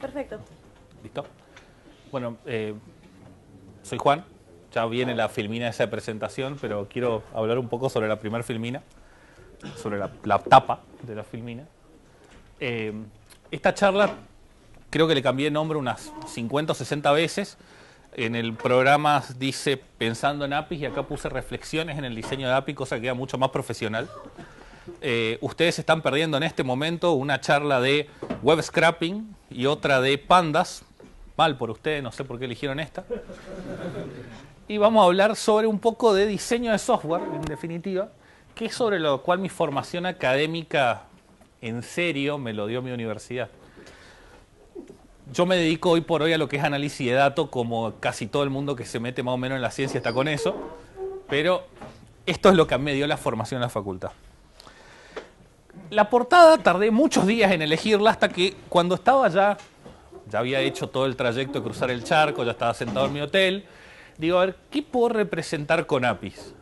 Perfecto. ¿Listo? Bueno, eh, soy Juan. Ya viene la filmina de esa presentación, pero quiero hablar un poco sobre la primera filmina, sobre la, tapa de la filmina. Eh, esta charla creo que le cambié nombre unas 50 o 60 veces. En el programa dice Pensando en APIs y acá puse reflexiones en el diseño de APIs, cosa que queda mucho más profesional. Eh, ustedes están perdiendo en este momento una charla de web scrapping y otra de pandas. Mal por ustedes, no sé por qué eligieron esta. Y vamos a hablar sobre un poco de diseño de software, en definitiva, que es sobre lo cual mi formación académica en serio me lo dio mi universidad. Yo me dedico hoy por hoy a lo que es análisis de datos, como casi todo el mundo que se mete más o menos en la ciencia está con eso, pero esto es lo que me dio la formación en la facultad. La portada tardé muchos días en elegirla hasta que cuando estaba ya, ya había hecho todo el trayecto de cruzar el charco, ya estaba sentado en mi hotel, digo, a ver, ¿qué puedo representar con APIs?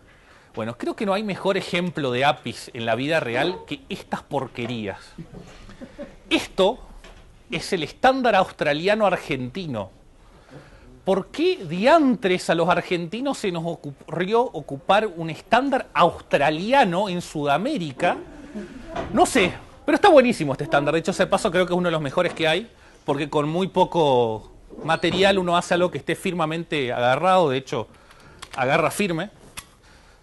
Bueno, creo que no hay mejor ejemplo de APIs en la vida real que estas porquerías. Esto es el estándar australiano-argentino. ¿Por qué diantres a los argentinos se nos ocurrió ocupar un estándar australiano en Sudamérica? No sé, pero está buenísimo este estándar. De hecho, ese paso creo que es uno de los mejores que hay, porque con muy poco material uno hace algo que esté firmemente agarrado. De hecho, agarra firme.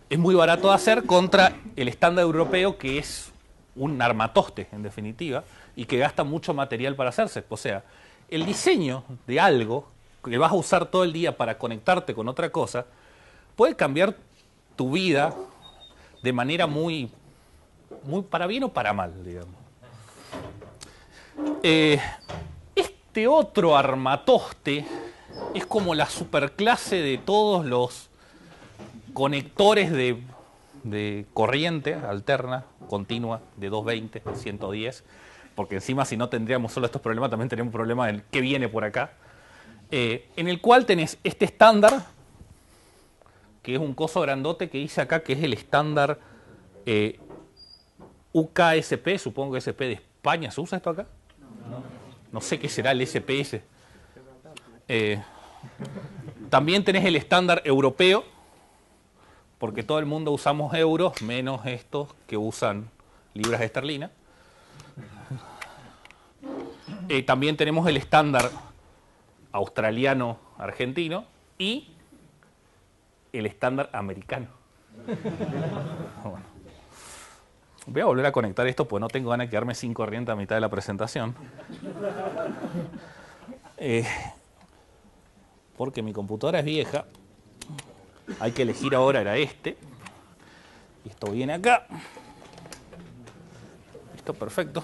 Es muy barato de hacer contra el estándar europeo, que es un armatoste, en definitiva, y que gasta mucho material para hacerse. O sea, el diseño de algo que vas a usar todo el día para conectarte con otra cosa, puede cambiar tu vida de manera muy muy para bien o para mal, digamos. Eh, este otro armatoste es como la superclase de todos los conectores de, corriente alterna, continua, de 220, 110, porque encima si no tendríamos solo estos problemas, también tendríamos un problema del que viene por acá, eh, en el cual tenés este estándar, que es un coso grandote que dice acá que es el estándar eh, UKSP, supongo que SP de España, ¿se usa esto acá? No, sé qué será el SPS. Eh, también tenés el estándar europeo, porque todo el mundo usamos euros, menos estos que usan libras de esterlina. Eh, también tenemos el estándar australiano-argentino y el estándar americano. bueno. Voy a volver a conectar esto porque no tengo ganas de quedarme sin corriente a mitad de la presentación. Eh, porque mi computadora es vieja. Hay que elegir ahora, era este. Y esto viene acá. Esto perfecto.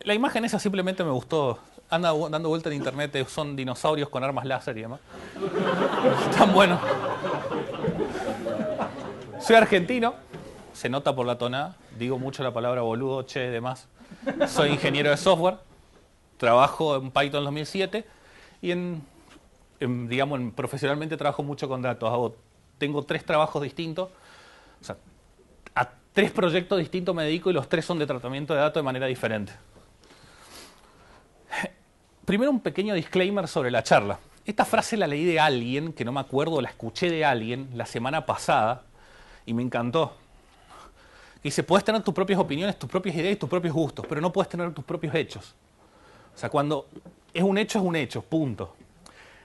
La imagen esa simplemente me gustó. Anda dando vuelta en internet, eh, son dinosaurios con armas láser y demás. Están buenos. Soy argentino, se nota por la tonada, digo mucho la palabra boludo, che, demás. Soy ingeniero de software, trabajo en Python 2007 y en, digamos, profesionalmente trabajo mucho con datos. tengo tres trabajos distintos, o sea, a tres proyectos distintos me dedico y los tres son de tratamiento de datos de manera diferente. Primero un pequeño disclaimer sobre la charla. Esta frase la leí de alguien, que no me acuerdo, la escuché de alguien la semana pasada, y me encantó. dice, puedes tener tus propias opiniones, tus propias ideas y tus propios gustos, pero no puedes tener tus propios hechos. O sea, cuando es un hecho, es un hecho, punto.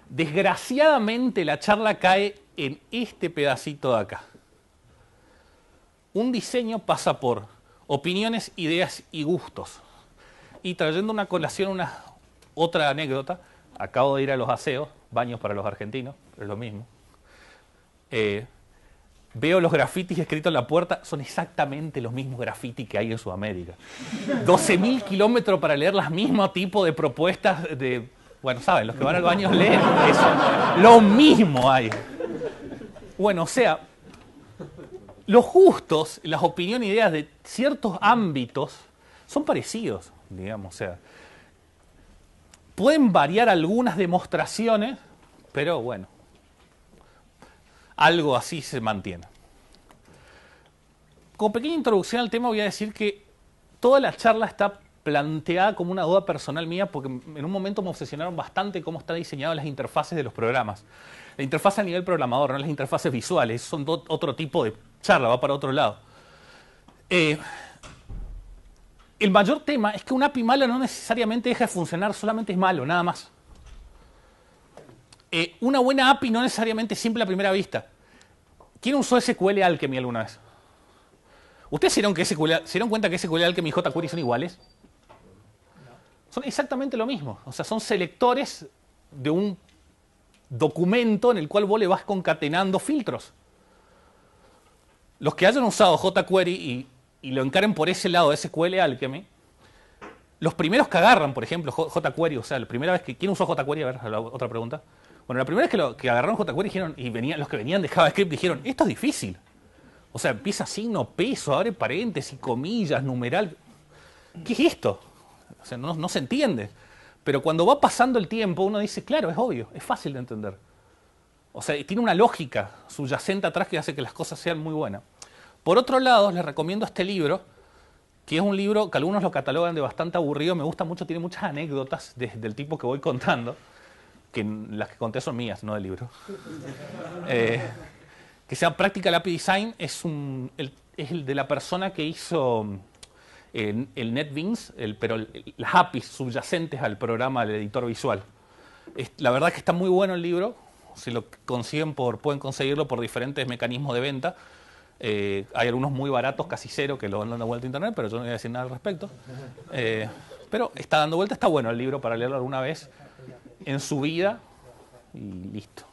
Desgraciadamente la charla cae en este pedacito de acá. Un diseño pasa por opiniones, ideas y gustos. Y trayendo una colación, una otra anécdota, acabo de ir a los aseos, baños para los argentinos, es lo mismo. Eh, Veo los grafitis escritos en la puerta, son exactamente los mismos grafitis que hay en Sudamérica. 12.000 kilómetros para leer las mismo tipo de propuestas de... Bueno, saben, los que van al baño leen eso. Lo mismo hay. Bueno, o sea, los justos, las opiniones e ideas de ciertos ámbitos son parecidos, digamos, o sea, pueden variar algunas demostraciones, pero bueno, algo así se mantiene. Como pequeña introducción al tema voy a decir que toda la charla está planteada como una duda personal mía porque en un momento me obsesionaron bastante cómo están diseñadas las interfaces de los programas. La interfaz a nivel programador, no las interfaces visuales, son otro tipo de charla, va para otro lado. Eh, el mayor tema es que una API malo no necesariamente deja de funcionar, solamente es malo, nada más. Eh, una buena API no necesariamente simple a primera vista. ¿Quién usó SQL Alchemy alguna vez? ¿Ustedes se dieron, que SQL, se dieron cuenta que SQL Alchemy y jQuery son iguales? Son exactamente lo mismo. O sea, son selectores de un documento en el cual vos le vas concatenando filtros. Los que hayan usado jQuery y, y lo encaren por ese lado de SQL Alchemy, los primeros que agarran, por ejemplo, jQuery, o sea, la primera vez que. ¿Quién usó jQuery? A ver, otra pregunta. Bueno, la primera vez que, lo, que agarraron JQuery dijeron, y venían, los que venían de JavaScript dijeron, esto es difícil. O sea, empieza signo, peso, abre paréntesis, comillas, numeral. ¿Qué es esto? O sea, no, se entiende. Pero cuando va pasando el tiempo, uno dice, claro, es obvio, es fácil de entender. O sea, tiene una lógica subyacente atrás que hace que las cosas sean muy buenas. Por otro lado, les recomiendo este libro, que es un libro que algunos lo catalogan de bastante aburrido, me gusta mucho, tiene muchas anécdotas del tipo que voy contando que las que conté son mías, no del libro. Eh, que sea Practical API Design es, el, es el de la persona que hizo el, el NetBeans, el, pero las APIs subyacentes al programa del editor visual. la verdad es que está muy bueno el libro, si lo consiguen por, pueden conseguirlo por diferentes mecanismos de venta. Eh, hay algunos muy baratos, casi cero, que lo dan dando vuelta a internet, pero yo no voy a decir nada al respecto. Eh, pero está dando vuelta, está bueno el libro para leerlo alguna vez en su vida y listo.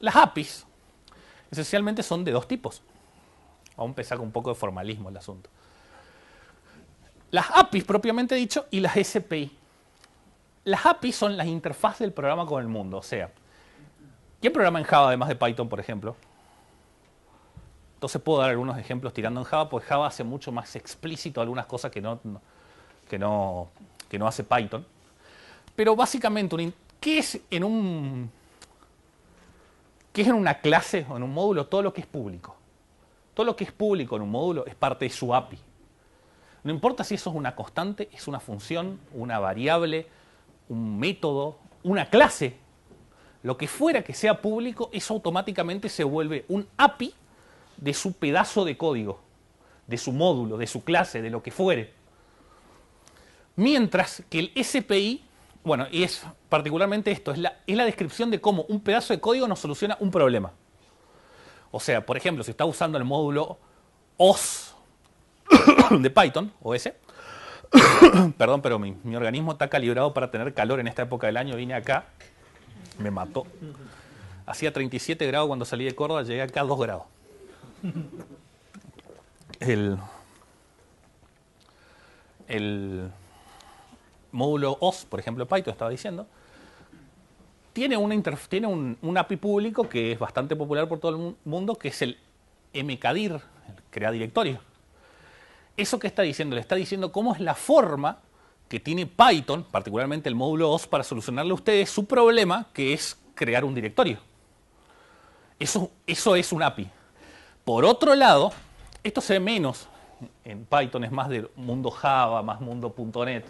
Las APIs esencialmente son de dos tipos. a empezar con un poco de formalismo el asunto. Las APIs propiamente dicho y las SPI. Las APIs son las interfaz del programa con el mundo. O sea, ¿quién programa en Java además de Python, por ejemplo? Entonces puedo dar algunos ejemplos tirando en Java, porque Java hace mucho más explícito algunas cosas que no, que no, que no hace Python. Pero básicamente, es en un qué es en una clase o en un módulo todo lo que es público? Todo lo que es público en un módulo es parte de su API. No importa si eso es una constante, es una función, una variable, un método, una clase, lo que fuera que sea público, eso automáticamente se vuelve un API de su pedazo de código, de su módulo, de su clase, de lo que fuere. Mientras que el SPI bueno, y es particularmente esto, es la, la descripción de cómo un pedazo de código nos soluciona un problema. O sea, por ejemplo, si está usando el módulo OS de Python, OS, perdón, pero mi, organismo está calibrado para tener calor en esta época del año, vine acá, me mató. Hacía 37 grados cuando salí de Córdoba, llegué acá a 2 grados. El, el, módulo OS, por ejemplo, Python estaba diciendo, tiene, una tiene un, API público que es bastante popular por todo el mundo, que es el mkdir, el crear directorio. ¿Eso qué está diciendo? Le está diciendo cómo es la forma que tiene Python, particularmente el módulo OS, para solucionarle a ustedes su problema, que es crear un directorio. Eso, eso es un API. Por otro lado, esto se ve menos en Python, es más del mundo Java, más mundo .NET,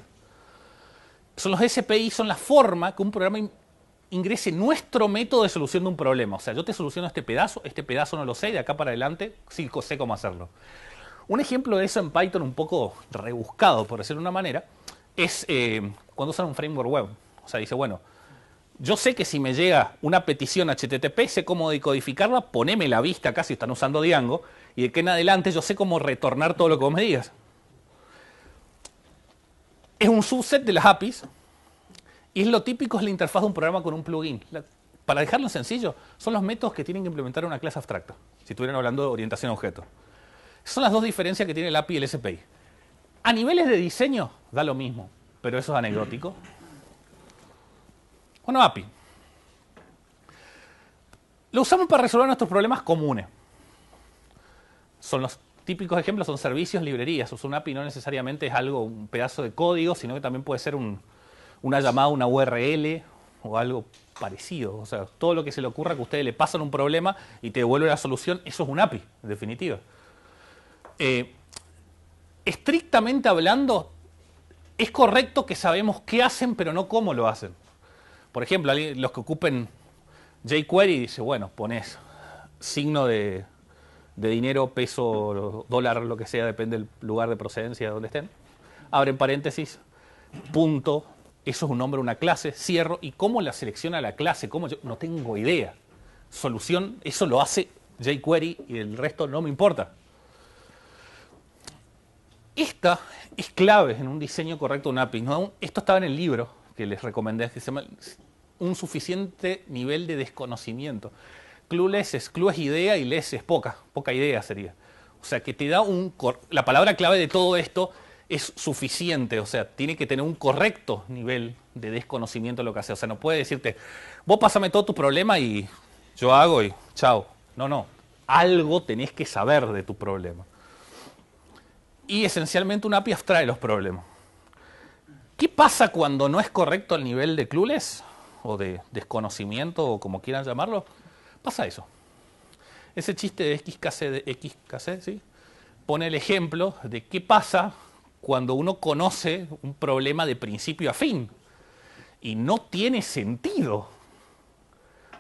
son los SPI, son la forma que un programa ingrese nuestro método de solución de un problema. O sea, yo te soluciono este pedazo, este pedazo no lo sé, de acá para adelante sí sé cómo hacerlo. Un ejemplo de eso en Python un poco rebuscado, por decirlo de una manera, es eh, cuando usan un framework web. O sea, dice, bueno, yo sé que si me llega una petición HTTP, sé cómo decodificarla, poneme la vista acá si están usando Django, y de que en adelante yo sé cómo retornar todo lo que vos me digas es un subset de las APIs y es lo típico es la interfaz de un programa con un plugin. para dejarlo sencillo, son los métodos que tienen que implementar una clase abstracta, si estuvieran hablando de orientación a objetos. Son las dos diferencias que tiene el API y el SPI. A niveles de diseño, da lo mismo, pero eso es anecdótico. Bueno, API. Lo usamos para resolver nuestros problemas comunes. Son los típicos ejemplos son servicios, librerías. un API no necesariamente es algo, un pedazo de código, sino que también puede ser una llamada, una URL o algo parecido. O sea, todo lo que se le ocurra que a ustedes le pasan un problema y te devuelve la solución, eso es un API, en definitiva. Eh, estrictamente hablando, es correcto que sabemos qué hacen, pero no cómo lo hacen. Por ejemplo, los que ocupen jQuery, dice, bueno, pones signo de de dinero, peso, dólar, lo que sea, depende del lugar de procedencia de donde estén. Abren paréntesis, punto, eso es un nombre, una clase, cierro, y cómo la selecciona la clase, cómo yo, no tengo idea. Solución, eso lo hace jQuery y el resto no me importa. Esta es clave en un diseño correcto de un API. Esto estaba en el libro que les recomendé, que Un suficiente nivel de desconocimiento. Clueless es, idea y less es poca, poca idea sería. O sea, que te da un... La palabra clave de todo esto es suficiente, o sea, tiene que tener un correcto nivel de desconocimiento de lo que hace. O sea, no puede decirte, vos pásame todo tu problema y yo hago y chao. No, no, algo tenés que saber de tu problema. Y esencialmente una API abstrae los problemas. ¿Qué pasa cuando no es correcto el nivel de clues o de desconocimiento o como quieran llamarlo? Pasa eso. Ese chiste de XKC, de pone el ejemplo de qué pasa cuando uno conoce un problema de principio a fin. Y no tiene sentido.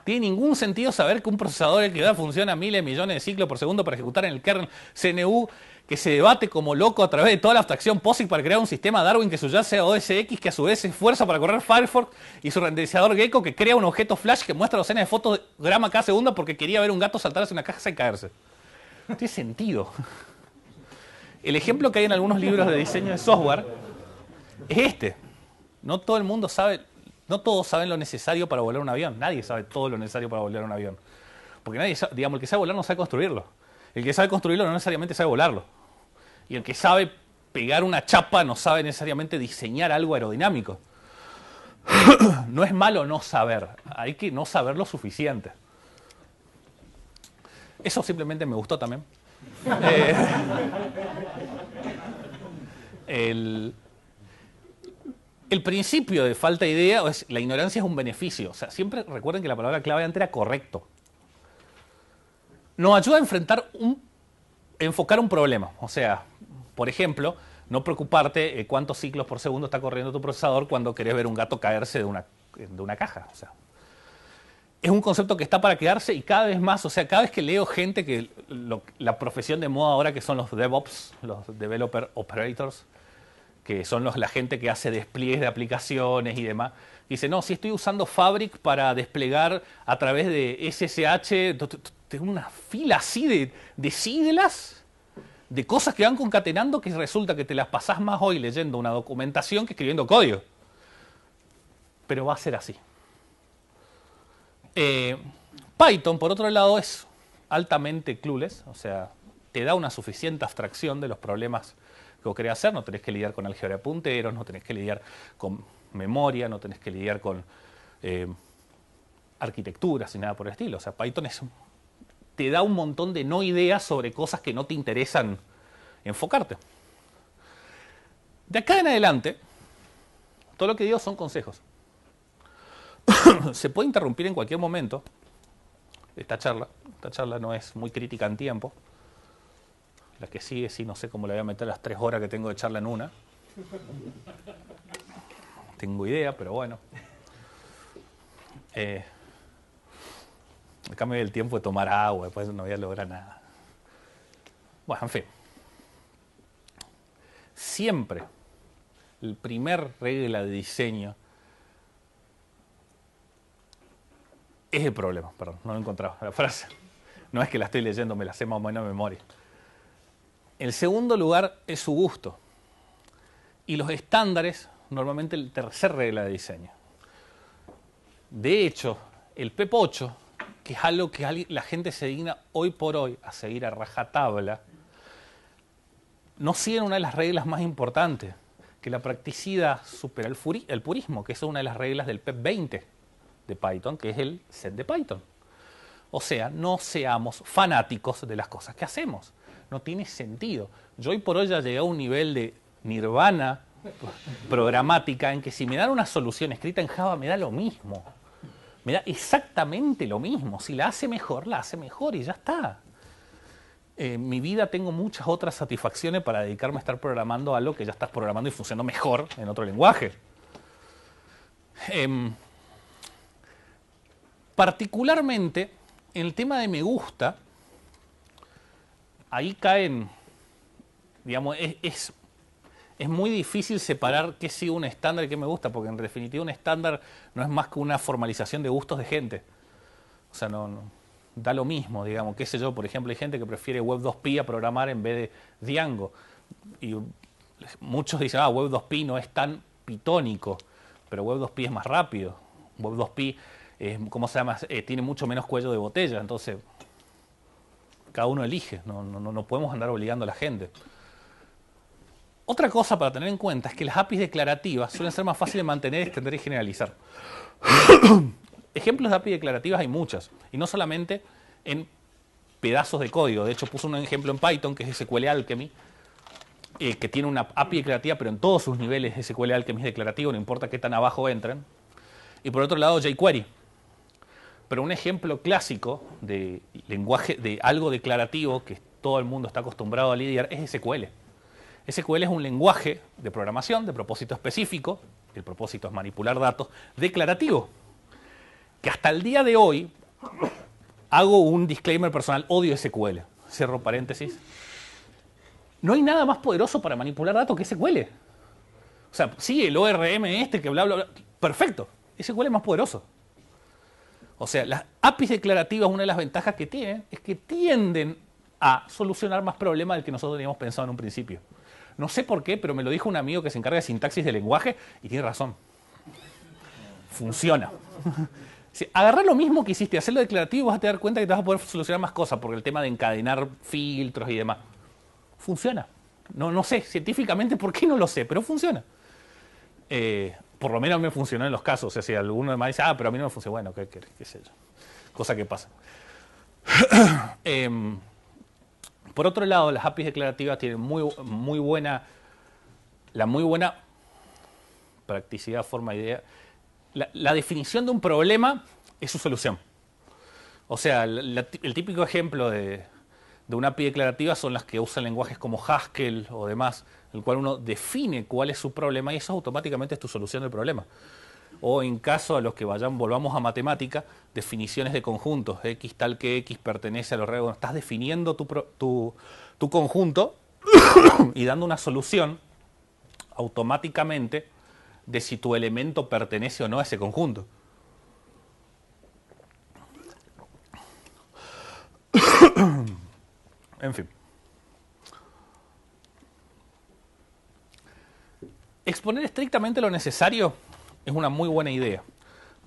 Tiene ningún sentido saber que un procesador de que da funciona miles millones de ciclos por segundo para ejecutar en el kernel CNU que se debate como loco a través de toda la abstracción POSIX para crear un sistema Darwin que subyace a OSX, que a su vez se esfuerza para correr Firefox y su renderizador Gecko que crea un objeto flash que muestra docenas de fotos de grama cada segunda porque quería ver un gato saltar hacia una caja sin caerse. No tiene sentido. El ejemplo que hay en algunos libros de diseño de software es este. No todo el mundo sabe, no todos saben lo necesario para volar un avión. Nadie sabe todo lo necesario para volar un avión. Porque nadie, digamos, el que sabe volar no sabe construirlo. El que sabe construirlo no necesariamente sabe volarlo. Y el que sabe pegar una chapa no sabe necesariamente diseñar algo aerodinámico. No es malo no saber, hay que no saber lo suficiente. Eso simplemente me gustó también. Eh, el, principio de falta de idea es la ignorancia es un beneficio. O sea, siempre recuerden que la palabra clave antes era correcto. Nos ayuda a enfrentar un enfocar un problema. O sea, por ejemplo, no preocuparte eh, cuántos ciclos por segundo está corriendo tu procesador cuando querés ver un gato caerse de una, caja. O sea, es un concepto que está para quedarse y cada vez más, o sea, cada vez que leo gente que la profesión de moda ahora que son los DevOps, los Developer Operators, que son los, la gente que hace despliegues de aplicaciones y demás, dice, no, si estoy usando Fabric para desplegar a través de SSH tengo una fila así de, de siglas, de cosas que van concatenando que resulta que te las pasás más hoy leyendo una documentación que escribiendo código. Pero va a ser así. Eh, Python, por otro lado, es altamente clueless, o sea, te da una suficiente abstracción de los problemas que vos querés hacer, no tenés que lidiar con álgebra de punteros, no tenés que lidiar con memoria, no tenés que lidiar con eh, arquitecturas y nada por el estilo. O sea, Python es te da un montón de no ideas sobre cosas que no te interesan enfocarte. De acá en adelante, todo lo que digo son consejos. Se puede interrumpir en cualquier momento esta charla. Esta charla no es muy crítica en tiempo. La que sigue, sí, no sé cómo le voy a meter las tres horas que tengo de charla en una. Tengo idea, pero bueno. Eh, el cambio, el tiempo de tomar agua, después pues, no voy a lograr nada. Bueno, en fin. Siempre, el primer regla de diseño es el problema, perdón, no lo encontrado la frase. No es que la estoy leyendo, me la sé más o memoria. El segundo lugar es su gusto. Y los estándares, normalmente el tercer regla de diseño. De hecho, el PEPOCHO que es algo que la gente se digna hoy por hoy a seguir a rajatabla, no siguen una de las reglas más importantes, que la practicidad supera el, purismo, que es una de las reglas del PEP 20 e de Python, que es el set de Python. O sea, no seamos fanáticos de las cosas que hacemos. No tiene sentido. Yo hoy por hoy ya llegué a un nivel de nirvana programática en que si me dan una solución escrita en Java me da lo mismo me da exactamente lo mismo. Si la hace mejor, la hace mejor y ya está. Eh, en mi vida tengo muchas otras satisfacciones para dedicarme a estar programando algo que ya estás programando y funcionando mejor en otro lenguaje. Em, particularmente, el tema de me gusta, ahí caen, digamos, es es muy difícil separar qué sigue un estándar y qué me gusta, porque en definitiva un estándar no es más que una formalización de gustos de gente. O sea, no, da lo mismo, digamos, qué sé yo, por ejemplo, hay gente que prefiere Web 2P a programar en vez de Django. Y muchos dicen, ah, Web 2P no es tan pitónico, pero Web 2P es más rápido. Web 2P, ¿cómo se llama? Eh, tiene mucho menos cuello de botella, entonces cada uno elige, no podemos andar obligando a la gente. Otra cosa para tener en cuenta es que las APIs declarativas suelen ser más fáciles de mantener, extender y generalizar. Ejemplos de API declarativas hay muchas, y no solamente en pedazos de código. De hecho, puse un ejemplo en Python, que es SQL Alchemy, eh, que tiene una API declarativa, pero en todos sus niveles SQL Alchemy es declarativo, no importa qué tan abajo entren. Y por otro lado, jQuery. Pero un ejemplo clásico de lenguaje, de algo declarativo que todo el mundo está acostumbrado a lidiar es SQL. SQL es un lenguaje de programación de propósito específico, el propósito es manipular datos, declarativo, que hasta el día de hoy hago un disclaimer personal, odio SQL, cierro paréntesis. No hay nada más poderoso para manipular datos que SQL. O sea, sí, el ORM este, que bla, bla, bla, perfecto, SQL es más poderoso. O sea, las APIs declarativas, una de las ventajas que tienen es que tienden a solucionar más problemas del que nosotros teníamos pensado en un principio. No sé por qué, pero me lo dijo un amigo que se encarga de sintaxis de lenguaje y tiene razón. Funciona. Si agarrar lo mismo que hiciste, hacerlo declarativo, vas a te dar cuenta que te vas a poder solucionar más cosas, porque el tema de encadenar filtros y demás. Funciona. No, no sé científicamente por qué no lo sé, pero funciona. Eh, por lo menos me funcionó en los casos. O sea, si alguno más dice, ah, pero a mí no me funciona, bueno, qué, qué, sé yo. Cosa que pasa. Em, por otro lado, las APIs declarativas tienen muy, muy buena, la muy buena practicidad, forma, idea. La, definición de un problema es su solución. O sea, el típico ejemplo de, una API declarativa son las que usan lenguajes como Haskell o demás, en el cual uno define cuál es su problema y eso automáticamente es tu solución del problema o en caso a los que vayan, volvamos a matemática, definiciones de conjuntos, x tal que x pertenece a los reales estás definiendo tu, tu, tu conjunto y dando una solución automáticamente de si tu elemento pertenece o no a ese conjunto. en fin. Exponer estrictamente lo necesario es una muy buena idea.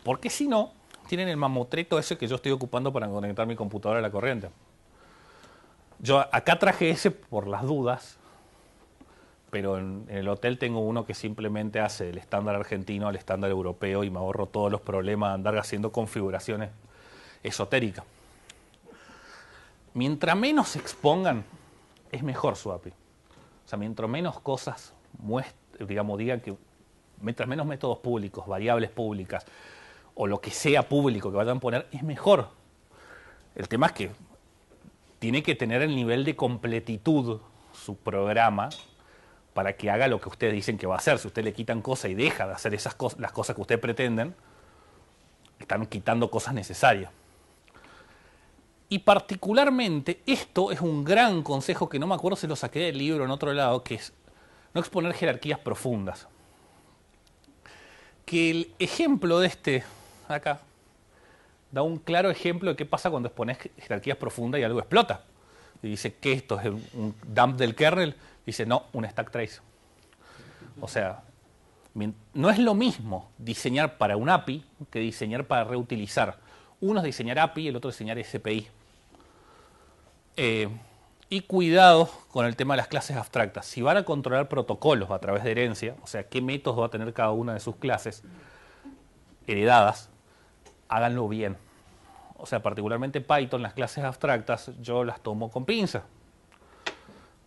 Porque si no, tienen el mamotreto ese que yo estoy ocupando para conectar mi computadora a la corriente. Yo acá traje ese por las dudas, pero en, el hotel tengo uno que simplemente hace el estándar argentino al estándar europeo y me ahorro todos los problemas de andar haciendo configuraciones esotéricas. Mientras menos se expongan, es mejor su API. O sea, mientras menos cosas digamos, digan que mientras menos métodos públicos, variables públicas o lo que sea público que vayan a poner, es mejor. El tema es que tiene que tener el nivel de completitud su programa para que haga lo que ustedes dicen que va a hacer. Si usted le quitan cosas y deja de hacer esas cosas, las cosas que ustedes pretenden, están quitando cosas necesarias. Y particularmente, esto es un gran consejo que no me acuerdo si lo saqué del libro en otro lado, que es no exponer jerarquías profundas que el ejemplo de este, acá, da un claro ejemplo de qué pasa cuando expones jerarquías profundas y algo explota. Y dice que esto es un dump del kernel, dice no, un stack trace. O sea, no es lo mismo diseñar para un API que diseñar para reutilizar. Uno es diseñar API y el otro es diseñar SPI. Eh, y cuidado con el tema de las clases abstractas. Si van a controlar protocolos a través de herencia, o sea, qué métodos va a tener cada una de sus clases heredadas, háganlo bien. O sea, particularmente Python, las clases abstractas, yo las tomo con pinza.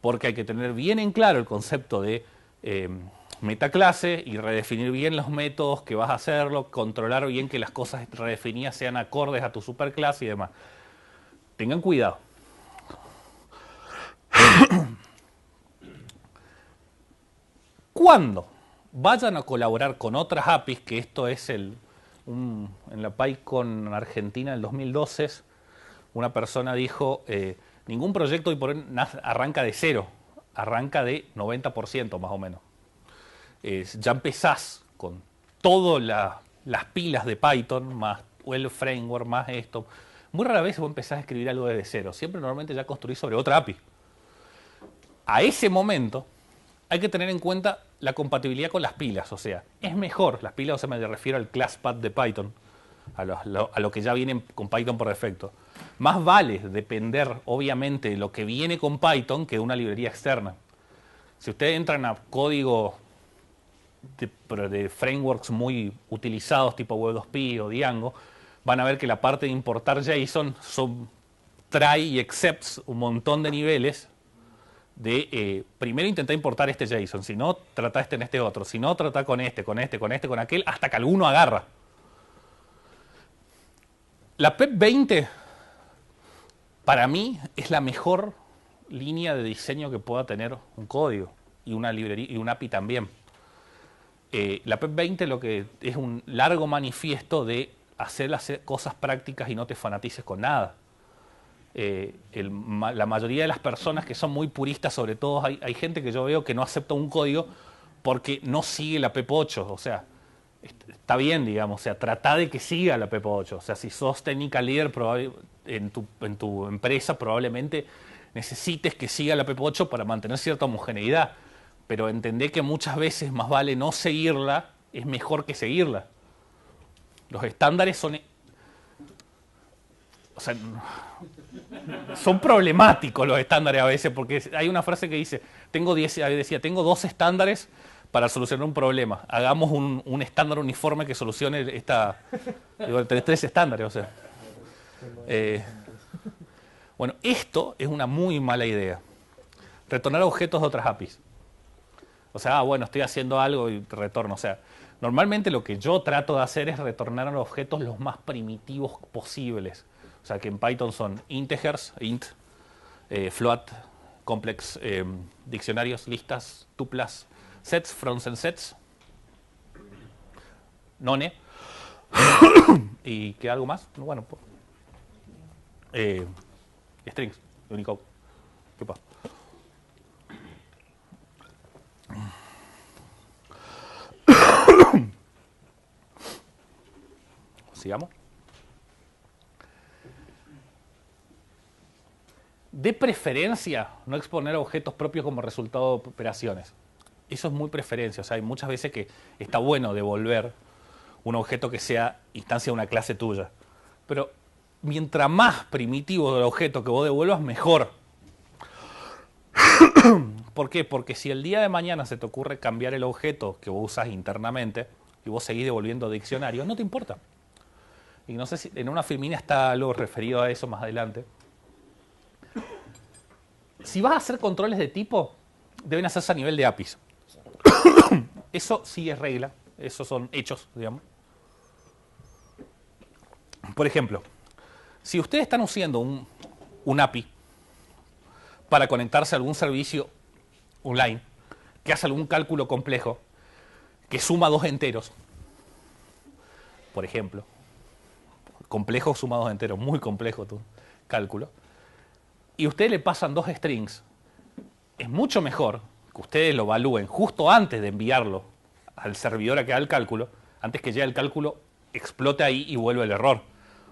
Porque hay que tener bien en claro el concepto de em, metaclase y redefinir bien los métodos que vas a hacerlo, controlar bien que las cosas redefinidas sean acordes a tu superclase y demás. Tengan cuidado. Cuando vayan a colaborar con otras APIs, que esto es el, en la PyCon Argentina del 2012, una persona dijo, eh, ningún proyecto hoy por arranca de cero, arranca de 90% más o menos. ya empezás con todas las pilas de Python, más el framework, más esto. Muy rara vez vos empezás a escribir algo desde cero, siempre normalmente ya construís sobre otra API a ese momento hay que tener en cuenta la compatibilidad con las pilas, o sea, es mejor las pilas, o sea, me refiero al ClassPad de Python, a lo, que ya viene con Python por defecto. Más vale depender, obviamente, de lo que viene con Python que de una librería externa. Si ustedes entran a código de, frameworks muy utilizados, tipo Web2P o Django, van a ver que la parte de importar JSON son, trae y accepts un montón de niveles de eh, primero intentar importar este JSON, si no, trata este en este otro, si no, trata con este, con este, con este, con aquel, hasta que alguno agarra. La PEP 20, para mí, es la mejor línea de diseño que pueda tener un código y una librería y un API también. Eh, la PEP 20 lo que es un largo manifiesto de hacer las cosas prácticas y no te fanatices con nada. Eh, la mayoría de las personas que son muy puristas, sobre todo hay, gente que yo veo que no acepta un código porque no sigue la PEP8, o sea, está bien, digamos, o sea, trata de que siga la PEP8, o sea, si sos técnica líder en tu, empresa probablemente necesites que siga la PEP8 para mantener cierta homogeneidad, pero entendé que muchas veces más vale no seguirla, es mejor que seguirla. Los estándares son... E, o sea, son problemáticos los estándares a veces, porque hay una frase que dice, tengo eh, decía, tengo dos estándares para solucionar un problema. Hagamos un, estándar uniforme que solucione esta... tenés tres estándares, o sea. Eh, bueno, esto es una muy mala idea. Retornar objetos de otras APIs. O sea, ah, bueno, estoy haciendo algo y retorno. O sea, normalmente lo que yo trato de hacer es retornar a los objetos los más primitivos posibles sea que en Python son integers, int, eh, float, complex, eh, diccionarios, listas, tuplas, sets, fronts and sets, none, y que algo más, bueno, pues, eh, strings, Unicode. ¿Qué pasa? Sigamos. de preferencia no exponer objetos propios como resultado de operaciones. Eso es muy preferencia, o sea, hay muchas veces que está bueno devolver un objeto que sea instancia de una clase tuya, pero mientras más primitivo el objeto que vos devuelvas, mejor. ¿Por qué? Porque si el día de mañana se te ocurre cambiar el objeto que vos usas internamente y vos seguís devolviendo diccionarios, no te importa. Y no sé si en una filmina está algo referido a eso más adelante si vas a hacer controles de tipo, deben hacerse a nivel de APIs. Eso sí es regla, esos son hechos, digamos. Por ejemplo, si ustedes están usando un, API para conectarse a algún servicio online que hace algún cálculo complejo, que suma dos enteros, por ejemplo, complejo suma dos enteros, muy complejo tu cálculo, y ustedes le pasan dos strings, es mucho mejor que ustedes lo evalúen justo antes de enviarlo al servidor a que haga el cálculo, antes que llegue el cálculo, explote ahí y vuelve el error.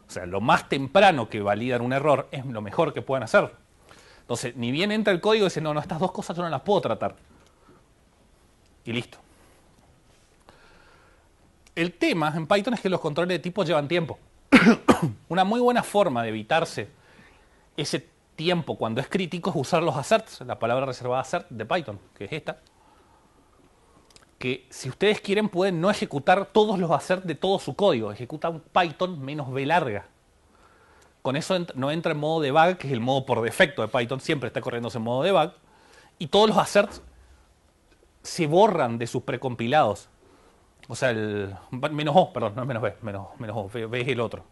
O sea, lo más temprano que validan un error es lo mejor que puedan hacer. Entonces, ni bien entra el código y dice, no, no, estas dos cosas yo no las puedo tratar. Y listo. El tema en Python es que los controles de tipo llevan tiempo. Una muy buena forma de evitarse ese tiempo cuando es crítico es usar los asserts, la palabra reservada assert de Python, que es esta. Que si ustedes quieren pueden no ejecutar todos los asserts de todo su código, ejecuta un Python menos B larga. Con eso no entra en modo debug, que es el modo por defecto de Python, siempre está corriéndose en modo debug. Y todos los asserts se borran de sus precompilados. O sea, el menos O, perdón, no es menos B, menos, menos O, B es el otro.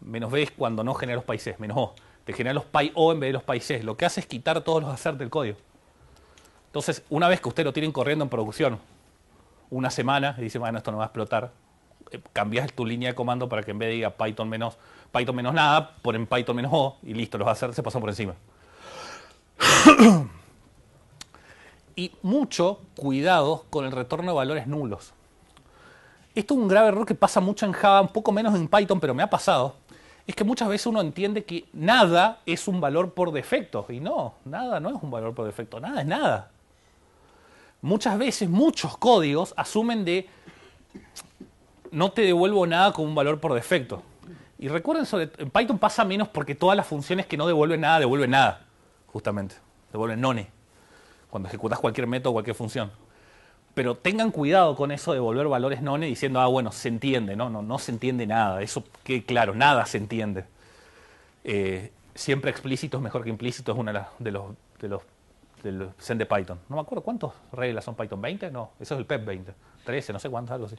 Menos B es cuando no genera los países, menos O te genera los PyO en vez de los países Lo que hace es quitar todos los hacers del código. Entonces, una vez que usted lo tienen corriendo en producción, una semana, y dice, bueno, esto no va a explotar, eh, cambias tu línea de comando para que en vez de diga Python menos, Python menos nada, ponen Python menos O y listo, los hacer se pasan por encima. y mucho cuidado con el retorno de valores nulos. Esto es un grave error que pasa mucho en Java, un poco menos en Python, pero me ha pasado es que muchas veces uno entiende que nada es un valor por defecto. Y no, nada no es un valor por defecto, nada es nada. Muchas veces muchos códigos asumen de no te devuelvo nada con un valor por defecto. Y recuerden, sobre, en Python pasa menos porque todas las funciones que no devuelven nada, devuelven nada, justamente. Devuelven none, cuando ejecutas cualquier método o cualquier función pero tengan cuidado con eso de volver valores none diciendo, ah, bueno, se entiende, no, no, no se entiende nada, eso que claro, nada se entiende. Eh, siempre explícito es mejor que implícito, es una de los, de los del Zen de Python. No me acuerdo cuántas reglas son Python, 20, no, eso es el PEP 20, 13, no sé cuántas, algo así.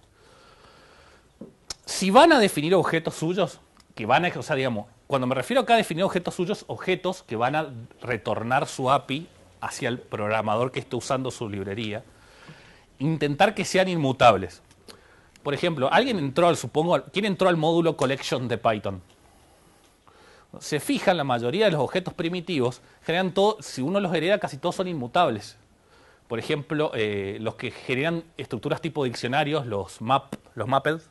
Si van a definir objetos suyos, que van a, o sea, digamos, cuando me refiero acá a definir objetos suyos, objetos que van a retornar su API hacia el programador que esté usando su librería, intentar que sean inmutables. Por ejemplo, alguien entró, supongo, ¿quién entró al módulo collection de Python? Se fijan, la mayoría de los objetos primitivos generan todo, si uno los hereda, casi todos son inmutables. Por ejemplo, eh, los que generan estructuras tipo diccionarios, los map, los maps,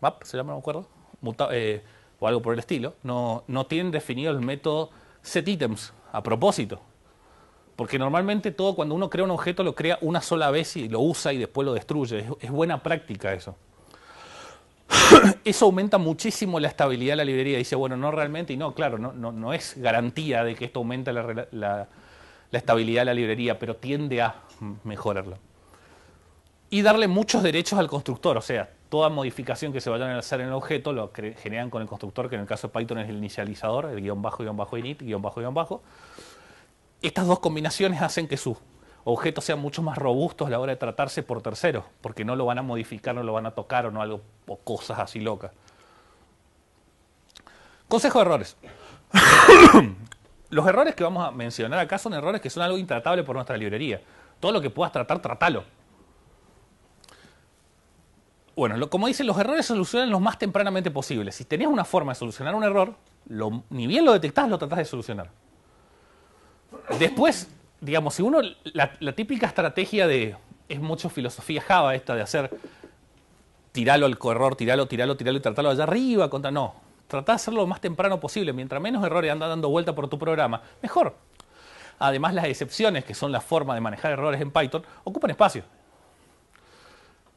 map se llama, no me acuerdo, Muta, eh, o algo por el estilo, no, no tienen definido el método setItems a propósito. Porque normalmente todo cuando uno crea un objeto lo crea una sola vez y lo usa y después lo destruye. Es, buena práctica eso. Eso aumenta muchísimo la estabilidad de la librería. Dice, bueno, no realmente, y no, claro, no, no, no es garantía de que esto aumenta la, estabilidad de la librería, pero tiende a mejorarlo. Y darle muchos derechos al constructor, o sea, toda modificación que se vayan a hacer en el objeto lo generan con el constructor, que en el caso de Python es el inicializador, el guión bajo, guión bajo init, guión bajo, guión bajo. Estas dos combinaciones hacen que sus objetos sean mucho más robustos a la hora de tratarse por terceros, porque no lo van a modificar, no lo van a tocar o no algo cosas así locas. Consejo de errores. Los errores que vamos a mencionar acá son errores que son algo intratable por nuestra librería. Todo lo que puedas tratar, trátalo. Bueno, como dicen, los errores se solucionan lo más tempranamente posible. Si tenías una forma de solucionar un error, ni bien lo detectás, lo tratás de solucionar. Después, digamos, si uno, la, típica estrategia de, es mucho filosofía Java esta de hacer, tiralo al error, tiralo, tiralo, tiralo y tratarlo allá arriba, contra, no, tratar de hacerlo lo más temprano posible, mientras menos errores andan dando vuelta por tu programa, mejor. Además, las excepciones, que son la forma de manejar errores en Python, ocupan espacio.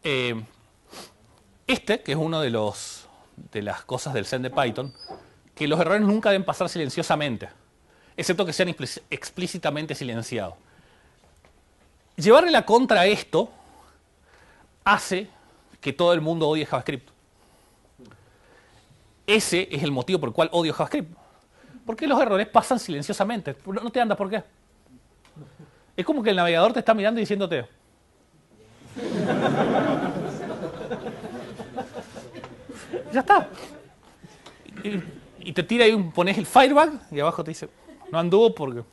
Eh, este, que es uno de los de las cosas del Zen de Python, que los errores nunca deben pasar silenciosamente excepto que sean explícitamente silenciados. Llevarle la contra a esto hace que todo el mundo odie JavaScript. Ese es el motivo por el cual odio JavaScript. Porque los errores pasan silenciosamente. No te andas por qué. Es como que el navegador te está mirando y diciéndote. ya está. Y, te tira y pones el firebug y abajo te dice, no anduvo porque...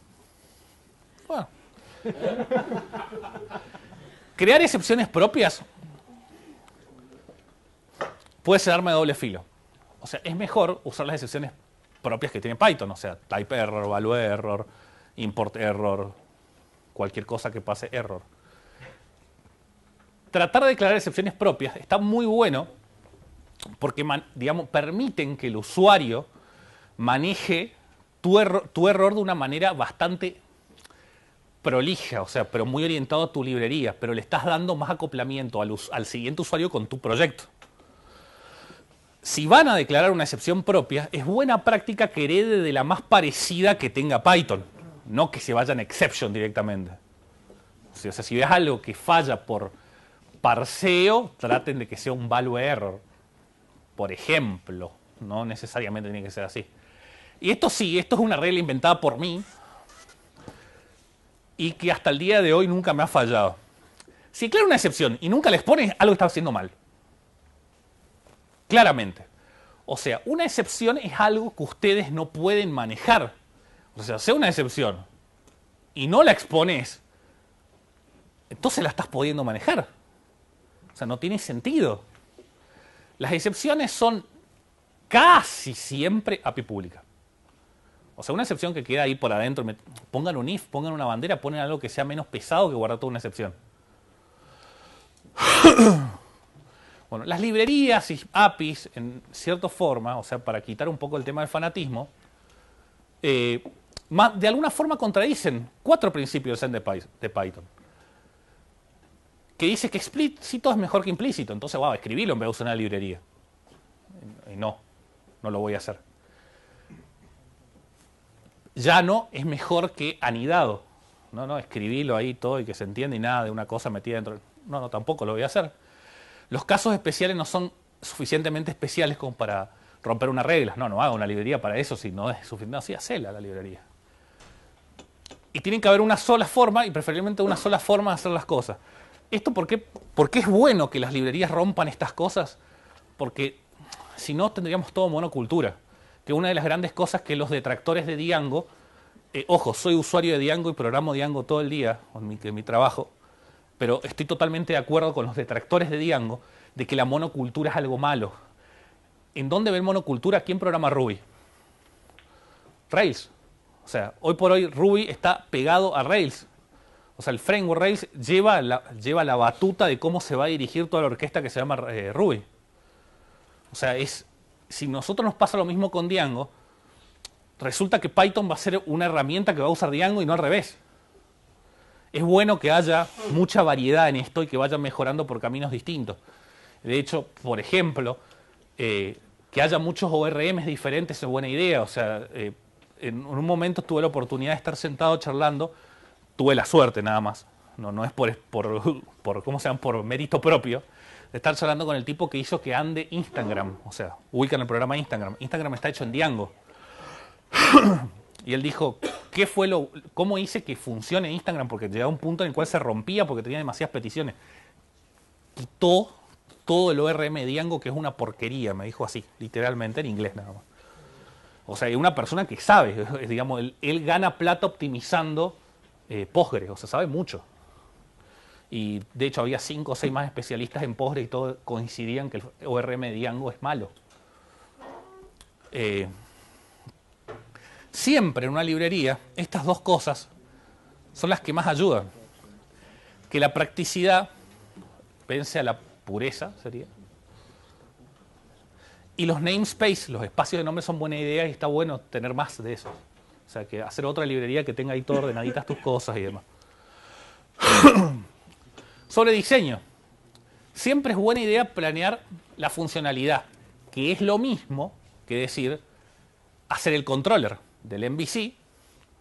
Bueno. Crear excepciones propias puede ser arma de doble filo. O sea, es mejor usar las excepciones propias que tiene Python. O sea, type error, value error, import error, cualquier cosa que pase error. Tratar de declarar excepciones propias está muy bueno porque, digamos, permiten que el usuario maneje tu, error de una manera bastante prolija, o sea, pero muy orientado a tu librería, pero le estás dando más acoplamiento al, al siguiente usuario con tu proyecto. Si van a declarar una excepción propia, es buena práctica que herede de la más parecida que tenga Python, no que se vayan exception directamente. O sea, si ves algo que falla por parseo, traten de que sea un value error. Por ejemplo, no necesariamente tiene que ser así y esto sí, esto es una regla inventada por mí y que hasta el día de hoy nunca me ha fallado. Si claro una excepción y nunca la expones, algo que estás haciendo mal. Claramente. O sea, una excepción es algo que ustedes no pueden manejar. O sea, sea una excepción y no la expones, entonces la estás pudiendo manejar. O sea, no tiene sentido. Las excepciones son casi siempre API pública. O sea, una excepción que queda ahí por adentro, pongan un if, pongan una bandera, ponen algo que sea menos pesado que guardar toda una excepción. bueno, las librerías y APIs, en cierta forma, o sea, para quitar un poco el tema del fanatismo, eh, de alguna forma contradicen cuatro principios de Python. Que dice que explícito es mejor que implícito. Entonces, wow, escribilo en vez de usar una librería. Y no, no lo voy a hacer. Ya no es mejor que anidado. No, no, escribilo ahí todo y que se entienda y nada de una cosa metida dentro. No, no, tampoco lo voy a hacer. Los casos especiales no son suficientemente especiales como para romper unas reglas. No, no haga una librería para eso si no es suficiente. No, sí, hacela la librería. Y tiene que haber una sola forma y preferiblemente una sola forma de hacer las cosas. ¿Esto por qué es bueno que las librerías rompan estas cosas? Porque si no tendríamos todo monocultura que una de las grandes cosas que los detractores de Diango, eh, ojo, soy usuario de Diango y programo Diango todo el día en mi, trabajo, pero estoy totalmente de acuerdo con los detractores de Diango de que la monocultura es algo malo. ¿En dónde ven monocultura? ¿Quién programa Ruby? Rails. O sea, hoy por hoy Ruby está pegado a Rails. O sea, el framework Rails lleva la, lleva la batuta de cómo se va a dirigir toda la orquesta que se llama eh, Ruby. O sea, es si nosotros nos pasa lo mismo con Django, resulta que Python va a ser una herramienta que va a usar Django y no al revés. Es bueno que haya mucha variedad en esto y que vayan mejorando por caminos distintos. De hecho, por ejemplo, eh, que haya muchos ORMs diferentes es buena idea. O sea, eh, en un momento tuve la oportunidad de estar sentado charlando, tuve la suerte nada más. No, no es por, por, por ¿cómo sean, por mérito propio, de estar hablando con el tipo que hizo que ande Instagram. O sea, ubican el programa Instagram. Instagram está hecho en Diango. y él dijo, ¿qué fue lo, ¿cómo hice que funcione Instagram? Porque llegaba un punto en el cual se rompía porque tenía demasiadas peticiones. Quitó todo el ORM de Diango, que es una porquería, me dijo así, literalmente en inglés nada más. O sea, una persona que sabe, digamos, él, gana plata optimizando eh, Postgres, o sea, sabe mucho y de hecho había cinco o seis más especialistas en postre y todos coincidían que el ORM de Diango es malo. Eh, siempre en una librería estas dos cosas son las que más ayudan. Que la practicidad pense a la pureza, sería. Y los namespace, los espacios de nombre son buena idea y está bueno tener más de esos. O sea, que hacer otra librería que tenga ahí todo ordenaditas tus cosas y demás. Sobre diseño. Siempre es buena idea planear la funcionalidad, que es lo mismo que decir hacer el controller del MVC,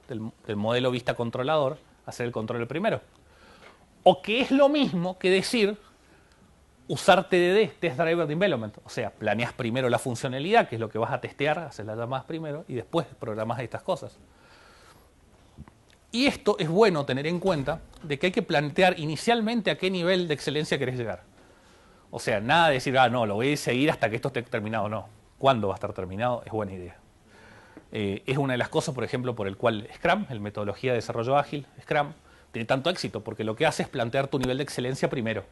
del, modelo vista controlador, hacer el controller primero. O que es lo mismo que decir usar TDD, Test Driver Development. O sea, planeas primero la funcionalidad, que es lo que vas a testear, haces las llamadas primero y después programas estas cosas. Y esto es bueno tener en cuenta de que hay que plantear inicialmente a qué nivel de excelencia querés llegar. O sea, nada de decir, ah, no, lo voy a seguir hasta que esto esté terminado. No, ¿cuándo va a estar terminado? Es buena idea. Eh, es una de las cosas, por ejemplo, por el cual Scrum, el metodología de desarrollo ágil, Scrum, tiene tanto éxito, porque lo que hace es plantear tu nivel de excelencia primero.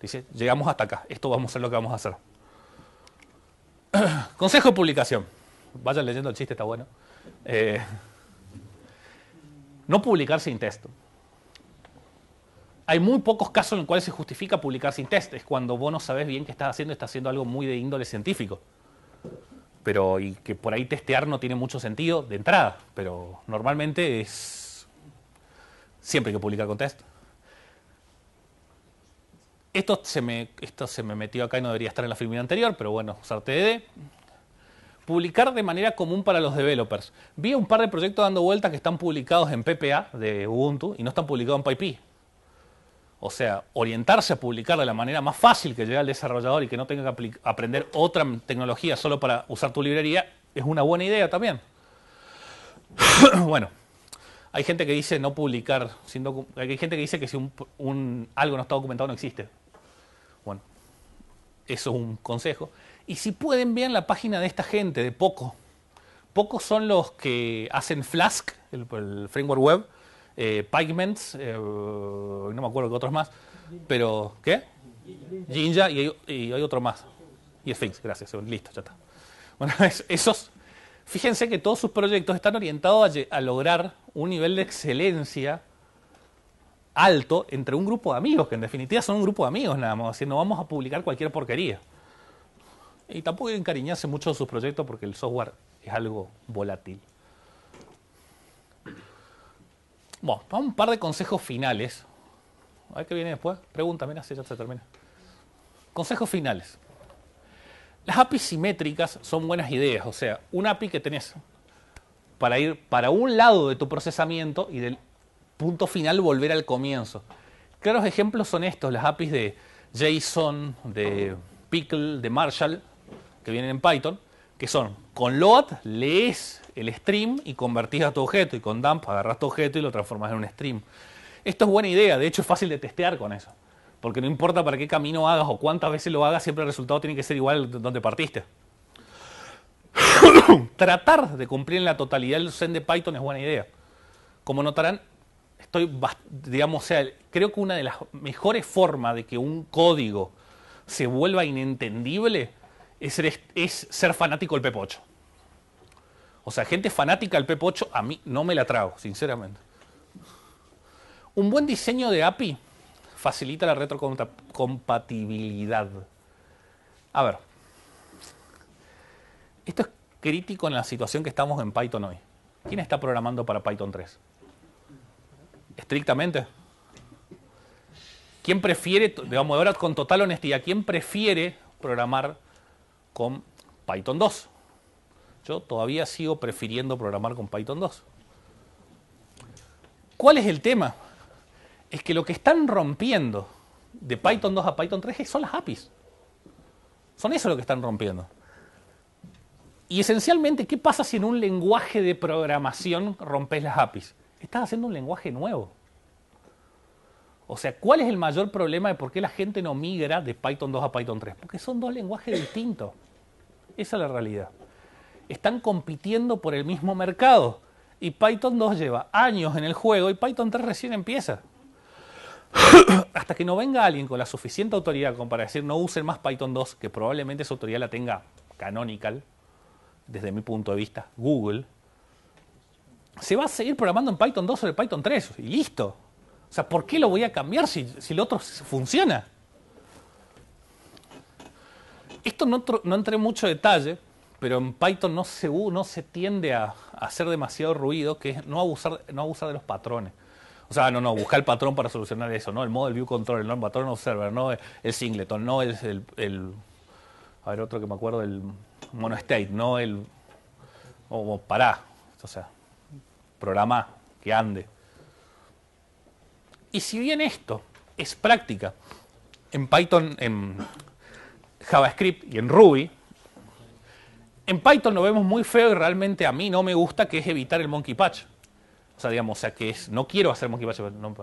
Dice, llegamos hasta acá, esto vamos a ser lo que vamos a hacer. Consejo de publicación. Vayan leyendo el chiste, está bueno. Eh, no publicar sin texto. Hay muy pocos casos en los cuales se justifica publicar sin test. Es cuando vos no sabes bien qué estás haciendo, estás haciendo algo muy de índole científico. Pero, y que por ahí testear no tiene mucho sentido de entrada, pero normalmente es siempre hay que publicar con test. Esto se, me, esto se me metió acá y no debería estar en la filmina anterior, pero bueno, usar TDD publicar de manera común para los developers. Vi un par de proyectos dando vueltas que están publicados en PPA de Ubuntu y no están publicados en PyPI. O sea, orientarse a publicar de la manera más fácil que llegue al desarrollador y que no tenga que aprender otra tecnología solo para usar tu librería es una buena idea también. bueno, hay gente que dice no publicar, sin hay gente que dice que si un, algo no está documentado no existe. Bueno, eso es un consejo. Y si pueden, vean la página de esta gente, de Poco. Pocos son los que hacen Flask, el, framework web, eh, Pigments, eh, no me acuerdo qué otros más, pero ¿qué? Jinja y, hay otro más. Y Sphinx, gracias, listo, ya está. Bueno, esos, fíjense que todos sus proyectos están orientados a, lograr un nivel de excelencia alto entre un grupo de amigos, que en definitiva son un grupo de amigos nada más, o no vamos a publicar cualquier porquería. Y tampoco encariñarse mucho de sus proyectos porque el software es algo volátil. Bueno, un par de consejos finales. A ver qué viene después. Pregúntame. Así ya se termina. Consejos finales. Las APIs simétricas son buenas ideas. O sea, una API que tenés para ir para un lado de tu procesamiento y del punto final volver al comienzo. Claros ejemplos son estos, las APIs de JSON, de Pickle, de Marshall, que vienen en Python, que son con load lees el stream y convertís a tu objeto y con dump agarras tu objeto y lo transformas en un stream. Esto es buena idea, de hecho es fácil de testear con eso, porque no importa para qué camino hagas o cuántas veces lo hagas, siempre el resultado tiene que ser igual de donde partiste. Tratar de cumplir en la totalidad el zen de Python es buena idea. Como notarán, estoy, digamos, creo que una de las mejores formas de que un código se vuelva inentendible es ser, fanático del Pepocho. O sea, gente fanática del Pepocho a mí no me la trago, sinceramente. Un buen diseño de API facilita la retrocompatibilidad. A ver, esto es crítico en la situación que estamos en Python hoy. ¿Quién está programando para Python 3? Estrictamente. ¿Quién prefiere, digamos ahora con total honestidad, quién prefiere programar con Python 2. Yo todavía sigo prefiriendo programar con Python 2. ¿Cuál es el tema? Es que lo que están rompiendo de Python 2 a Python 3 son las APIs. Son eso lo que están rompiendo. Y esencialmente, ¿qué pasa si en un lenguaje de programación rompes las APIs? Estás haciendo un lenguaje nuevo. O sea, ¿cuál es el mayor problema de por qué la gente no migra de Python 2 a Python 3? Porque son dos lenguajes distintos. Esa es la realidad. Están compitiendo por el mismo mercado. Y Python 2 lleva años en el juego y Python 3 recién empieza. Hasta que no venga alguien con la suficiente autoridad como para decir no usen más Python 2, que probablemente esa autoridad la tenga Canonical, desde mi punto de vista, Google, se va a seguir programando en Python 2 sobre Python 3 y listo. O sea, ¿por qué lo voy a cambiar si el otro funciona? Esto no, no entré en mucho detalle, pero en Python no se, no se tiende a, a, hacer demasiado ruido, que es no abusar, no abusar de los patrones. O sea, no, no, buscar el patrón para solucionar eso, ¿no? El model view controller, no el patrón observer, no el singleton, no el, el, a ver, otro que me acuerdo, el monostate, no el, o pará, o sea, programa que ande. Y si bien esto es práctica, en Python, JavaScript y en Ruby. En Python lo vemos muy feo y realmente a mí no me gusta, que es evitar el monkey patch. O sea, digamos, o sea, que es, no quiero hacer monkey patch, no,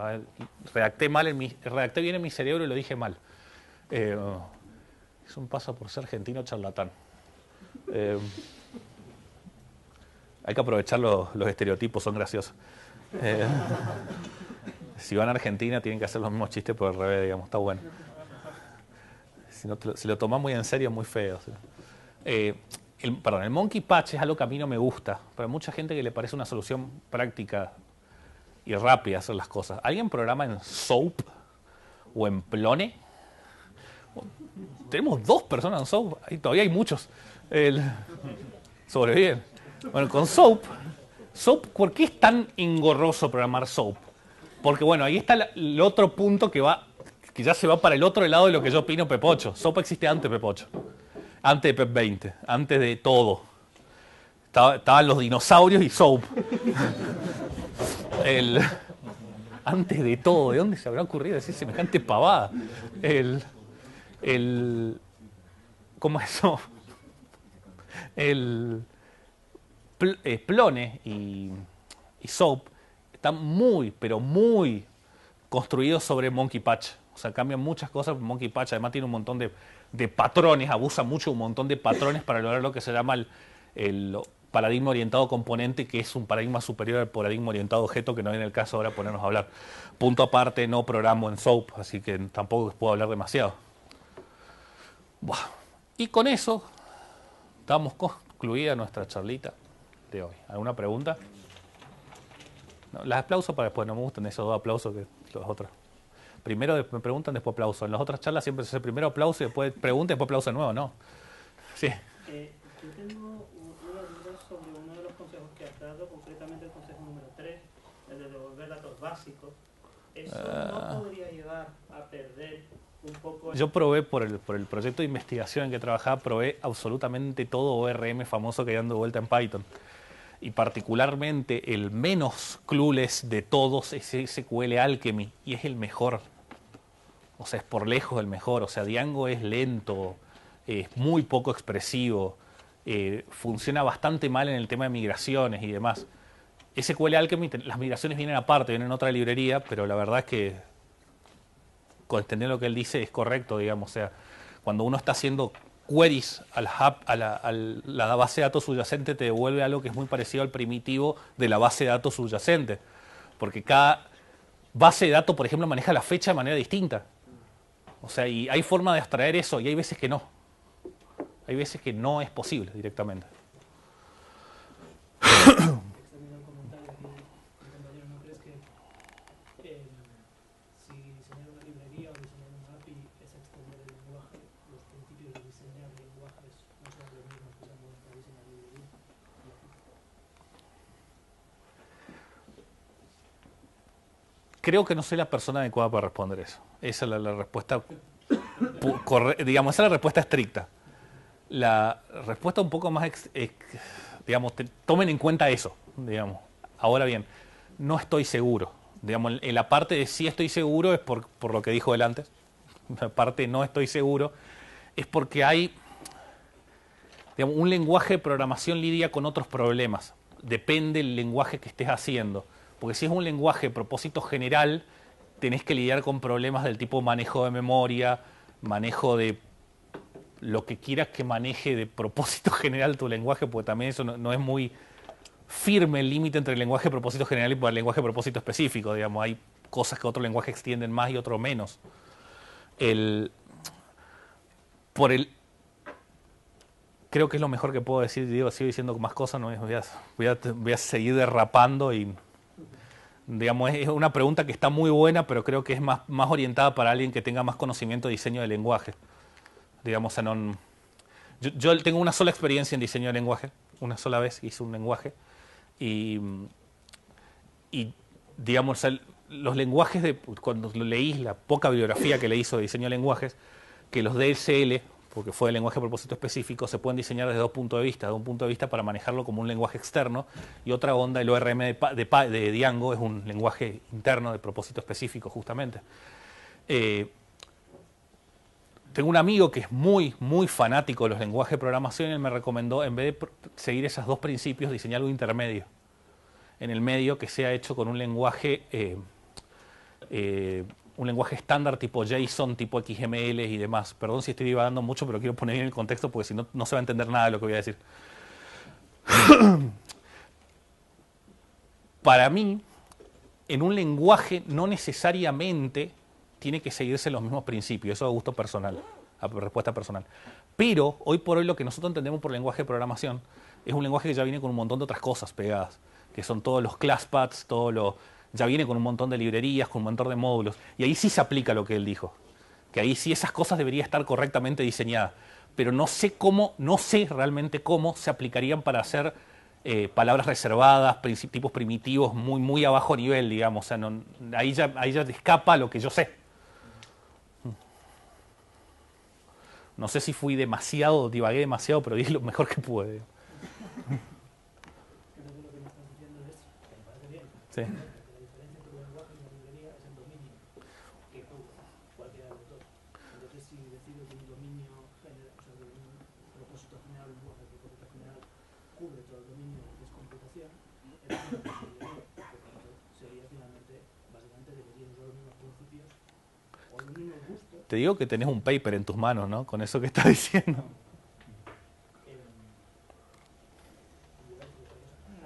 redacté, mal mi, redacté bien en mi cerebro y lo dije mal. Eh, es un paso por ser argentino charlatán. Eh, hay que aprovechar los, estereotipos, son graciosos. Eh, si van a Argentina tienen que hacer los mismos chistes por el revés, digamos, está bueno si, lo, tomas muy en serio es muy feo. Eh, el, perdón, el monkey patch es algo que a mí no me gusta, pero mucha gente que le parece una solución práctica y rápida hacer las cosas. ¿Alguien programa en SOAP o en Plone? Tenemos dos personas en SOAP, y todavía hay muchos. El, sobreviven. Bueno, con SOAP, SOAP, ¿por qué es tan engorroso programar SOAP? Porque bueno, ahí está el otro punto que va que ya se va para el otro lado de lo que yo opino Pepocho. Soap existe antes Pepocho, antes de Pep 20, antes de todo. Estaban los dinosaurios y Soap. antes de todo, ¿de dónde se habrá ocurrido decir semejante pavada? El, el, ¿Cómo eso? El pl, eh, y, y Soap están muy, pero muy construidos sobre Monkey Patch. O sea, cambian muchas cosas. Monkey Patch además tiene un montón de, patrones, abusa mucho un montón de patrones para lograr lo que se llama el, paradigma orientado componente, que es un paradigma superior al paradigma orientado objeto, que no en el caso ahora ponernos a hablar. Punto aparte, no programo en SOAP, así que tampoco les puedo hablar demasiado. Buah. Y con eso damos concluida nuestra charlita de hoy. ¿Alguna pregunta? las aplauso para después, no me gustan esos dos aplausos que los otros. Primero me preguntan, después aplauso. En las otras charlas siempre se hace primero aplauso y después pregunta y después aplauso de nuevo, ¿no? Sí. Eh, yo tengo una duda sobre uno de los consejos que has dado, concretamente el consejo número 3, el de devolver datos básicos. ¿Eso no ah. podría llevar a perder un poco el... Yo probé por el, por el proyecto de investigación en que trabajaba, probé absolutamente todo ORM famoso que hay dando vuelta en Python y particularmente el menos clueless de todos es SQL Alchemy y es el mejor o sea, es por lejos el mejor. O sea, Django es lento, es muy poco expresivo, eh, funciona bastante mal en el tema de migraciones y demás. SQL Alchemy, las migraciones vienen aparte, vienen en otra librería, pero la verdad es que con entender lo que él dice es correcto, digamos. O sea, cuando uno está haciendo queries al a la base de datos subyacente, te devuelve algo que es muy parecido al primitivo de la base de datos subyacente. Porque cada base de datos, por ejemplo, maneja la fecha de manera distinta. O sea, y hay forma de abstraer eso y hay veces que no. Hay veces que no es posible directamente. creo que no soy la persona adecuada para responder eso. Esa es la, respuesta, digamos, esa es la respuesta estricta. La respuesta un poco más, digamos, tomen en cuenta eso, digamos. Ahora bien, no estoy seguro. Digamos, en la parte de sí estoy seguro es por, lo que dijo él antes. La parte no estoy seguro es porque hay, digamos, un lenguaje de programación lidia con otros problemas. Depende del lenguaje que estés haciendo. Porque si es un lenguaje de propósito general, tenés que lidiar con problemas del tipo manejo de memoria, manejo de lo que quieras que maneje de propósito general tu lenguaje, porque también eso no, es muy firme el límite entre el lenguaje de propósito general y el lenguaje de propósito específico. Digamos, hay cosas que otro lenguaje extienden más y otro menos. El, por el, creo que es lo mejor que puedo decir, digo, sigo diciendo más cosas, no voy voy a seguir derrapando y digamos, es una pregunta que está muy buena, pero creo que es más, más orientada para alguien que tenga más conocimiento de diseño de lenguaje. Digamos, yo, tengo una sola experiencia en diseño de lenguaje, una sola vez hice un lenguaje, y, y digamos, los lenguajes, de, cuando leí la poca bibliografía que le hizo de diseño de lenguajes, que los DSL porque fue el lenguaje de propósito específico, se pueden diseñar desde dos puntos de vista. De un punto de vista para manejarlo como un lenguaje externo y otra onda, el ORM de, de, es un lenguaje interno de propósito específico, justamente. Eh, tengo un amigo que es muy, muy fanático de los lenguajes de programación y él me recomendó, en vez de seguir esos dos principios, diseñar algo intermedio. En el medio que sea hecho con un lenguaje eh, eh, un lenguaje estándar tipo JSON, tipo XML y demás. Perdón si estoy divagando mucho, pero quiero poner bien el contexto porque si no, no se va a entender nada de lo que voy a decir. Para mí, en un lenguaje no necesariamente tiene que seguirse los mismos principios, eso a gusto personal, a respuesta personal. Pero hoy por hoy lo que nosotros entendemos por lenguaje de programación es un lenguaje que ya viene con un montón de otras cosas pegadas, que son todos los class todos los ya viene con un montón de librerías, con un montón de módulos. Y ahí sí se aplica lo que él dijo. Que ahí sí esas cosas deberían estar correctamente diseñadas. Pero no sé cómo, no sé realmente cómo se aplicarían para hacer eh, palabras reservadas, tipos primitivos muy, muy a bajo nivel, digamos. ahí, ya, ahí ya escapa lo que yo sé. No sé si fui demasiado, divagué demasiado, pero di lo mejor que pude. Sí. Te digo que tenés un paper en tus manos, ¿no? Con eso que está diciendo.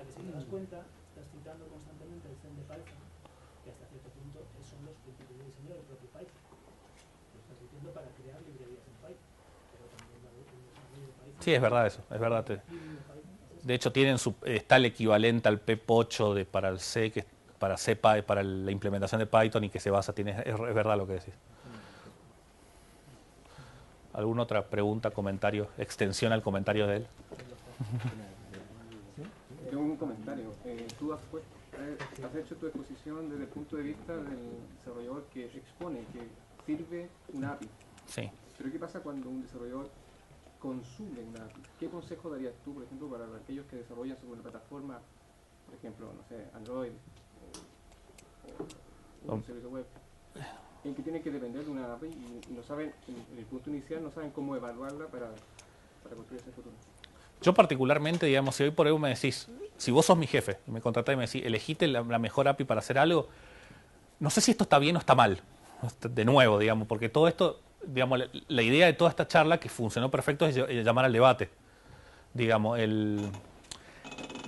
Si te das cuenta, estás citando constantemente el send de Python, que hasta cierto punto son los principios de diseño del propio Python. Lo estás pidiendo para crear librerías en Python. Pero también la de Python. Sí, es verdad eso, es verdad. De hecho tienen su, está el equivalente al PEP8 de para el C para para la implementación de Python y que se basa, tienes, es verdad lo que decís. ¿Alguna otra pregunta, comentario, extensión al comentario de él? Tengo un comentario. Eh, tú eh, has, hecho tu exposición desde el punto de vista del desarrollador que expone, que sirve una API. Sí. Pero ¿qué pasa cuando un desarrollador consume una API? ¿Qué consejo darías tú, por ejemplo, para aquellos que desarrollan sobre una plataforma, por ejemplo, no sé, Android, o, eh, un servicio web? en que tiene que depender de una API y no saben, en el punto inicial, no saben cómo evaluarla para, construir ese futuro. Yo particularmente, digamos, si hoy por hoy me decís, si vos sos mi jefe, me contratás y me decís, elegiste la, mejor API para hacer algo, no sé si esto está bien o está mal, de nuevo, digamos, porque todo esto, digamos, la, idea de toda esta charla que funcionó perfecto es llamar al debate, digamos, el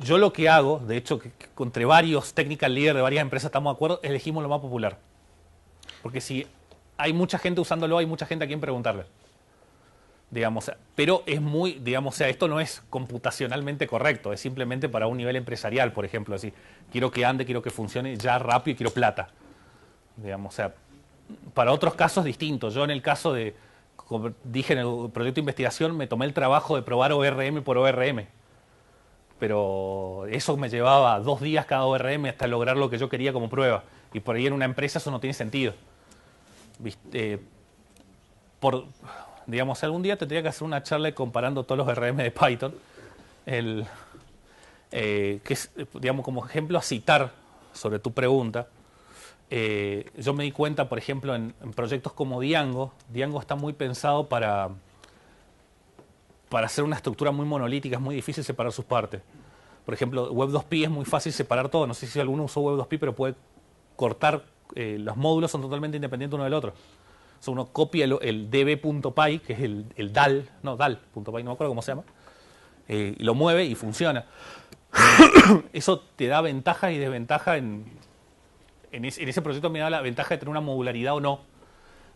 yo lo que hago, de hecho, entre varios technical leaders de varias empresas estamos de acuerdo, elegimos lo más popular. Porque si hay mucha gente usándolo, hay mucha gente a quien preguntarle. Digamos, pero es muy, digamos, o sea, esto no es computacionalmente correcto, es simplemente para un nivel empresarial, por ejemplo, así, quiero que ande, quiero que funcione ya rápido y quiero plata. Digamos, o sea, para otros casos distintos. Yo en el caso de, como dije en el proyecto de investigación, me tomé el trabajo de probar ORM por ORM. Pero eso me llevaba dos días cada ORM hasta lograr lo que yo quería como prueba. Y por ahí en una empresa eso no tiene sentido. Eh, por, digamos, algún día tendría que hacer una charla comparando todos los RM de Python, eh, que es, digamos, como ejemplo a citar sobre tu pregunta. Eh, yo me di cuenta, por ejemplo, en, proyectos como Diango Diango está muy pensado para, para hacer una estructura muy monolítica, es muy difícil separar sus partes. Por ejemplo, Web2P es muy fácil separar todo. No sé si alguno usó Web2P, pero puede cortar eh, los módulos son totalmente independientes uno del otro. uno copia el, db.py, que es el, el DAL, no, DAL.py, no me acuerdo cómo se llama, eh, lo mueve y funciona. Eso te da ventaja y desventaja en, en, ese proyecto me da la ventaja de tener una modularidad o no.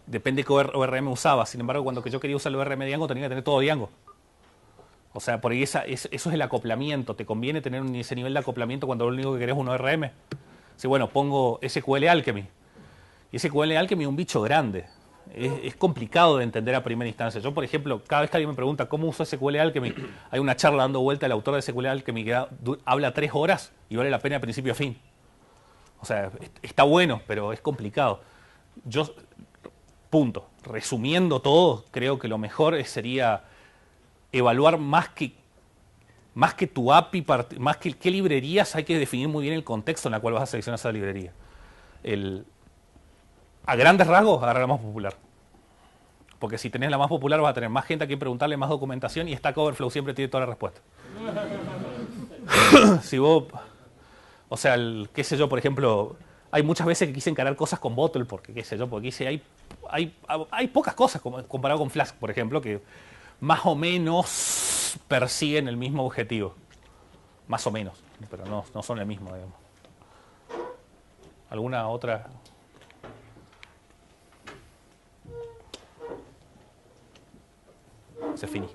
Depende de qué ORM usaba. Sin embargo, cuando yo quería usar el ORM Django, tenía que tener todo Django. O sea, por ahí eso es el acoplamiento. ¿Te conviene tener ese nivel de acoplamiento cuando lo único que querés es un ORM? Si bueno, pongo SQL Alchemy. Y SQL Alchemy es un bicho grande. Es, complicado de entender a primera instancia. Yo, por ejemplo, cada vez que alguien me pregunta cómo uso SQL Alchemy, hay una charla dando vuelta al autor de SQL Alchemy que habla tres horas y vale la pena de principio a fin. O sea, está bueno, pero es complicado. Yo, punto, resumiendo todo, creo que lo mejor sería evaluar más que más que tu API, más que qué librerías, hay que definir muy bien el contexto en la cual vas a seleccionar esa librería. a grandes rasgos, agarra la más popular. Porque si tenés la más popular vas a tener más gente a quien preguntarle, más documentación y Stack Overflow siempre tiene toda la respuesta. si vos, o sea, qué sé yo, por ejemplo, hay muchas veces que quise encarar cosas con Bottle, porque qué sé yo, porque quise, hay, hay, hay pocas cosas comparado con Flask, por ejemplo, que más o menos persiguen el mismo objetivo, más o menos, pero no, son el mismo, ¿Alguna otra? Se finí.